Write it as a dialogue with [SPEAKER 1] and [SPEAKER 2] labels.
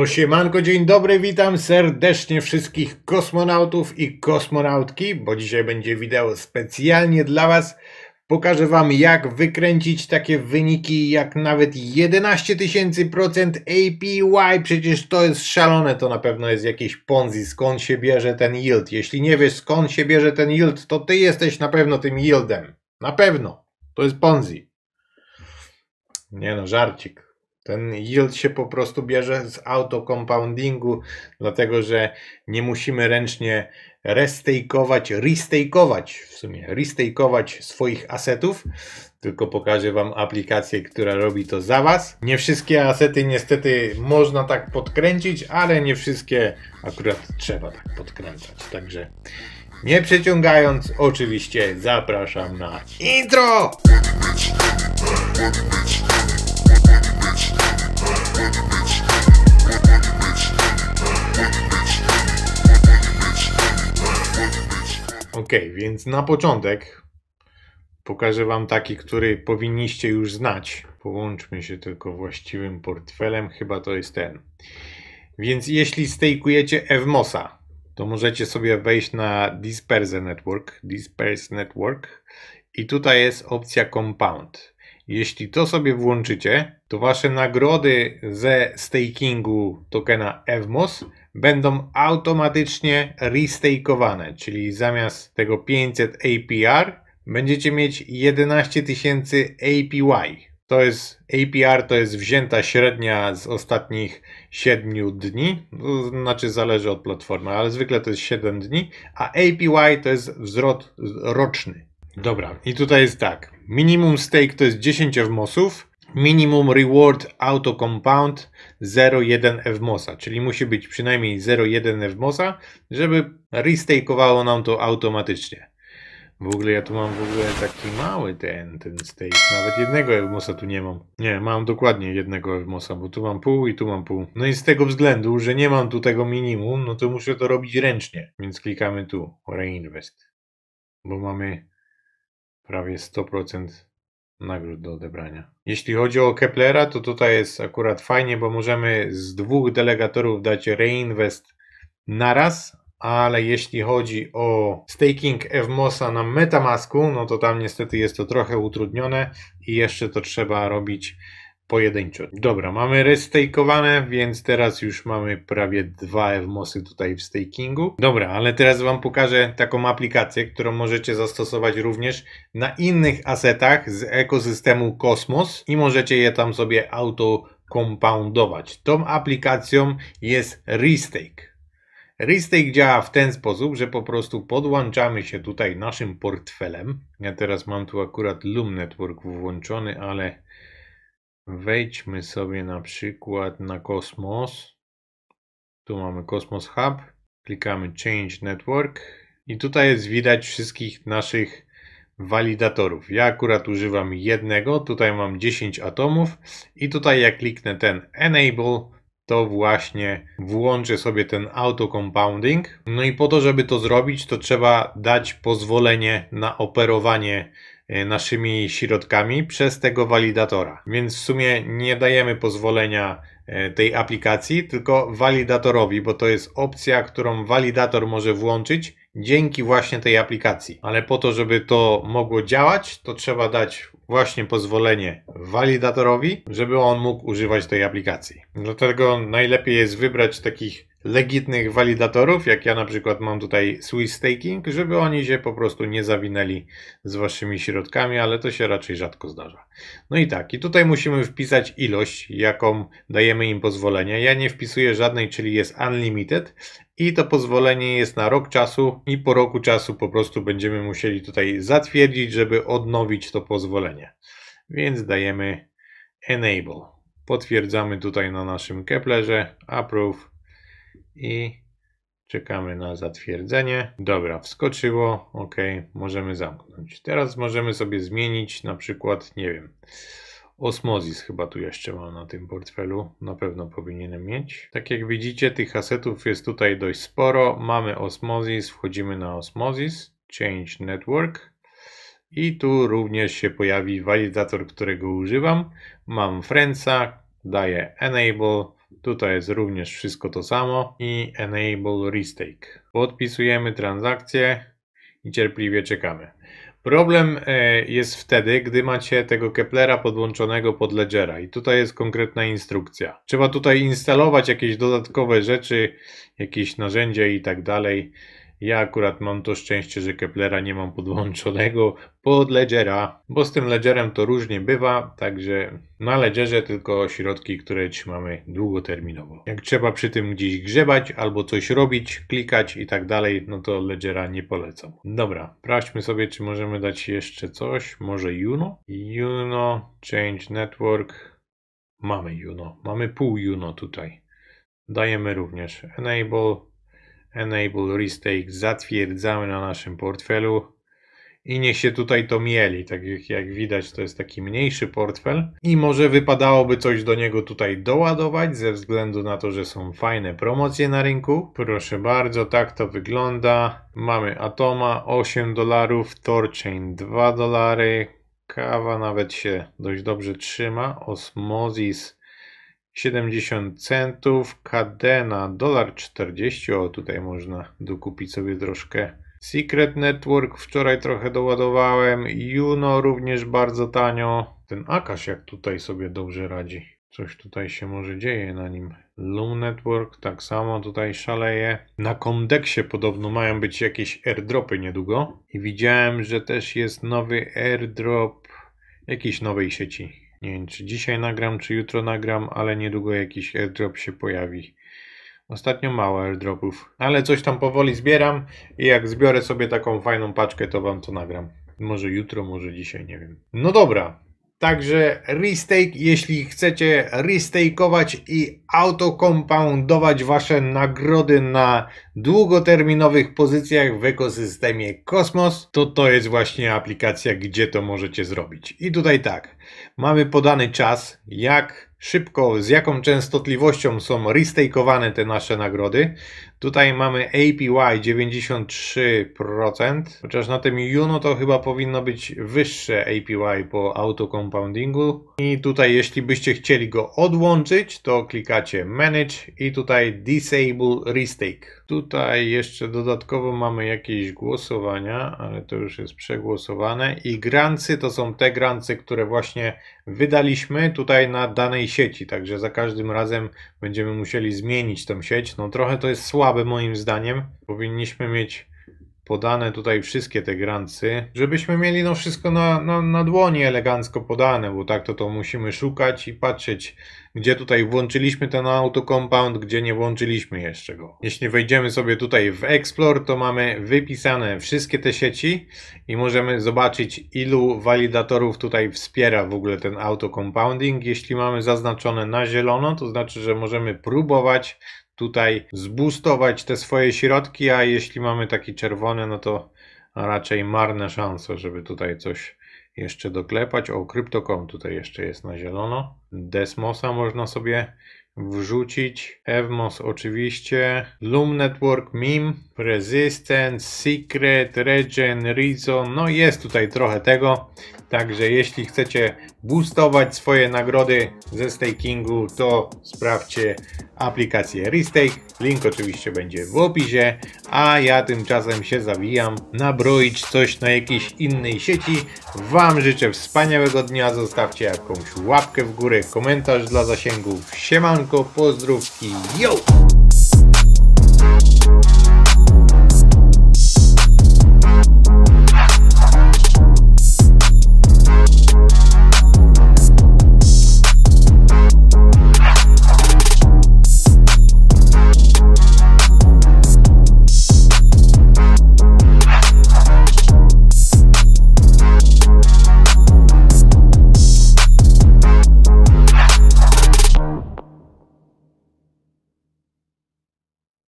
[SPEAKER 1] No siemanko, dzień dobry, witam serdecznie wszystkich kosmonautów i kosmonautki, bo dzisiaj będzie wideo specjalnie dla Was. Pokażę Wam jak wykręcić takie wyniki jak nawet 11 APY, przecież to jest szalone, to na pewno jest jakiś ponzi, skąd się bierze ten yield. Jeśli nie wiesz skąd się bierze ten yield, to Ty jesteś na pewno tym yieldem, na pewno, to jest ponzi. Nie no, żarcik. Ten yield się po prostu bierze z autocompoundingu, dlatego że nie musimy ręcznie restake'ować, restake'ować w sumie, restake'ować swoich asetów, tylko pokażę Wam aplikację, która robi to za Was. Nie wszystkie asety niestety można tak podkręcić, ale nie wszystkie akurat trzeba tak podkręcać, także nie przeciągając, oczywiście zapraszam na intro! Ok, więc na początek pokażę Wam taki, który powinniście już znać. Połączmy się tylko właściwym portfelem, chyba to jest ten. Więc jeśli stejkujecie Evmosa, to możecie sobie wejść na Disperse Network, Disperse Network i tutaj jest opcja Compound. Jeśli to sobie włączycie, to wasze nagrody ze stakingu tokena EVMOS będą automatycznie restakeowane, czyli zamiast tego 500 APR będziecie mieć 11 000 APY. To jest APR, to jest wzięta średnia z ostatnich 7 dni, to no, znaczy zależy od platformy, ale zwykle to jest 7 dni, a APY to jest wzrost roczny. Dobra, i tutaj jest tak. Minimum stake to jest 10 FMOSów. Minimum reward auto compound 0,1 FMOSa, czyli musi być przynajmniej 0,1 FMOSa, żeby restakeowało nam to automatycznie. W ogóle ja tu mam w ogóle taki mały ten, ten stake. Nawet jednego FMOSa tu nie mam. Nie, mam dokładnie jednego FMOSa, bo tu mam pół i tu mam pół. No i z tego względu, że nie mam tu tego minimum, no to muszę to robić ręcznie. Więc klikamy tu, reinvest. Bo mamy prawie 100% nagród do odebrania. Jeśli chodzi o Keplera, to tutaj jest akurat fajnie, bo możemy z dwóch delegatorów dać reinvest naraz, ale jeśli chodzi o staking Evmosa na Metamasku, no to tam niestety jest to trochę utrudnione i jeszcze to trzeba robić pojedynczo. Dobra, mamy restejkowane, więc teraz już mamy prawie dwa FMOSy tutaj w stakingu. Dobra, ale teraz Wam pokażę taką aplikację, którą możecie zastosować również na innych asetach z ekosystemu Kosmos i możecie je tam sobie auto compoundować. Tą aplikacją jest Restake. Restake działa w ten sposób, że po prostu podłączamy się tutaj naszym portfelem. Ja teraz mam tu akurat Loom Network włączony, ale Wejdźmy sobie na przykład na Kosmos. Tu mamy Kosmos Hub. Klikamy Change Network. I tutaj jest widać wszystkich naszych walidatorów. Ja akurat używam jednego. Tutaj mam 10 atomów. I tutaj jak kliknę ten Enable, to właśnie włączę sobie ten auto compounding. No i po to, żeby to zrobić, to trzeba dać pozwolenie na operowanie e, naszymi środkami przez tego walidatora. Więc w sumie nie dajemy pozwolenia E, tej aplikacji, tylko walidatorowi, bo to jest opcja, którą walidator może włączyć dzięki właśnie tej aplikacji. Ale po to, żeby to mogło działać, to trzeba dać właśnie pozwolenie walidatorowi, żeby on mógł używać tej aplikacji. Dlatego najlepiej jest wybrać takich legitnych walidatorów, jak ja na przykład mam tutaj Swiss Staking, żeby oni się po prostu nie zawinęli z waszymi środkami, ale to się raczej rzadko zdarza. No i tak, i tutaj musimy wpisać ilość, jaką dajemy im pozwolenia. Ja nie wpisuję żadnej, czyli jest unlimited i to pozwolenie jest na rok czasu i po roku czasu po prostu będziemy musieli tutaj zatwierdzić, żeby odnowić to pozwolenie. Więc dajemy enable. Potwierdzamy tutaj na naszym Keplerze, approve i czekamy na zatwierdzenie. Dobra, wskoczyło, ok, możemy zamknąć. Teraz możemy sobie zmienić na przykład, nie wiem, Osmosis chyba tu jeszcze mam na tym portfelu, na pewno powinienem mieć. Tak jak widzicie, tych asetów jest tutaj dość sporo. Mamy Osmosis, wchodzimy na Osmosis, Change Network. I tu również się pojawi walidator, którego używam. Mam Friendsa, daję Enable, Tutaj jest również wszystko to samo i enable restake. Podpisujemy transakcję i cierpliwie czekamy. Problem e, jest wtedy, gdy macie tego Keplera podłączonego pod Ledgera i tutaj jest konkretna instrukcja. Trzeba tutaj instalować jakieś dodatkowe rzeczy, jakieś narzędzie i tak dalej. Ja akurat mam to szczęście, że Keplera nie mam podłączonego pod Ledgera, bo z tym Ledgerem to różnie bywa, także na Ledgerze tylko środki, które trzymamy długoterminowo. Jak trzeba przy tym gdzieś grzebać albo coś robić, klikać i tak dalej, no to Ledgera nie polecam. Dobra, sprawdźmy sobie, czy możemy dać jeszcze coś, może Juno? Juno, Change Network, mamy Juno, mamy pół Juno tutaj. Dajemy również Enable, Enable Restake zatwierdzamy na naszym portfelu i niech się tutaj to mieli. Tak jak widać, to jest taki mniejszy portfel i może wypadałoby coś do niego tutaj doładować ze względu na to, że są fajne promocje na rynku. Proszę bardzo, tak to wygląda. Mamy Atoma 8 dolarów, Torchain 2 dolary, kawa nawet się dość dobrze trzyma, Osmosis 70 centów, Kadena, dolar 40, o tutaj można dokupić sobie troszkę. Secret Network wczoraj trochę doładowałem, Juno również bardzo tanio. Ten Akash jak tutaj sobie dobrze radzi. Coś tutaj się może dzieje na nim. Loom Network tak samo tutaj szaleje. Na Comdexie podobno mają być jakieś airdropy niedługo. I widziałem, że też jest nowy airdrop jakiejś nowej sieci. Nie wiem, czy dzisiaj nagram, czy jutro nagram, ale niedługo jakiś airdrop się pojawi. Ostatnio mało airdropów, ale coś tam powoli zbieram i jak zbiorę sobie taką fajną paczkę, to wam to nagram. Może jutro, może dzisiaj, nie wiem. No dobra, Także restake, jeśli chcecie restakeować i autokompoundować wasze nagrody na długoterminowych pozycjach w ekosystemie Kosmos, to to jest właśnie aplikacja, gdzie to możecie zrobić. I tutaj tak, mamy podany czas, jak szybko, z jaką częstotliwością są restake'owane te nasze nagrody. Tutaj mamy APY 93%, chociaż na tym Juno to chyba powinno być wyższe APY po autocompoundingu. I tutaj jeśli byście chcieli go odłączyć, to klikacie Manage i tutaj Disable Restake. Tutaj jeszcze dodatkowo mamy jakieś głosowania, ale to już jest przegłosowane. I grancy to są te grancy, które właśnie wydaliśmy tutaj na danej sieci. Także za każdym razem będziemy musieli zmienić tą sieć. No trochę to jest słabe moim zdaniem. Powinniśmy mieć podane tutaj wszystkie te grancy, żebyśmy mieli no wszystko na, na, na dłoni elegancko podane, bo tak to to musimy szukać i patrzeć, gdzie tutaj włączyliśmy ten auto compound, gdzie nie włączyliśmy jeszcze go. Jeśli wejdziemy sobie tutaj w Explore, to mamy wypisane wszystkie te sieci i możemy zobaczyć ilu walidatorów tutaj wspiera w ogóle ten auto compounding. Jeśli mamy zaznaczone na zielono, to znaczy, że możemy próbować tutaj zbustować te swoje środki, a jeśli mamy taki czerwony, no to raczej marne szanse, żeby tutaj coś jeszcze doklepać. O, Crypto.com tutaj jeszcze jest na zielono. Desmosa można sobie wrzucić. Evmos oczywiście. Loom Network, Meme, Resistance, Secret, Regen, Rizzo. No jest tutaj trochę tego. Także jeśli chcecie boostować swoje nagrody ze stakingu, to sprawdźcie aplikację Restake. Link oczywiście będzie w opisie, a ja tymczasem się zawijam nabroić coś na jakiejś innej sieci. Wam życzę wspaniałego dnia, zostawcie jakąś łapkę w górę, komentarz dla zasięgu. Siemanko, pozdrówki, yo!